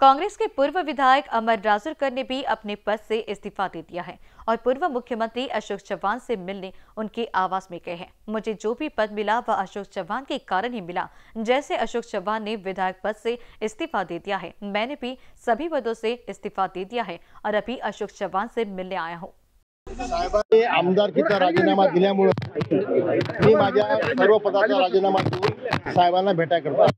कांग्रेस के पूर्व विधायक अमर राजूरकर ने भी अपने पद से इस्तीफा दे दिया है और पूर्व मुख्यमंत्री अशोक चौहान से मिलने उनके आवास में गए हैं मुझे जो भी पद मिला वह अशोक चौहान के कारण ही मिला जैसे अशोक चौहान ने विधायक पद से इस्तीफा दे दिया है मैंने भी सभी पदों से इस्तीफा दे दिया है और अभी अशोक चौहान से मिलने आया हूँ राजीनामा दिल्यामुळं सर्व पदा राजीनामा साहबान भेटा करता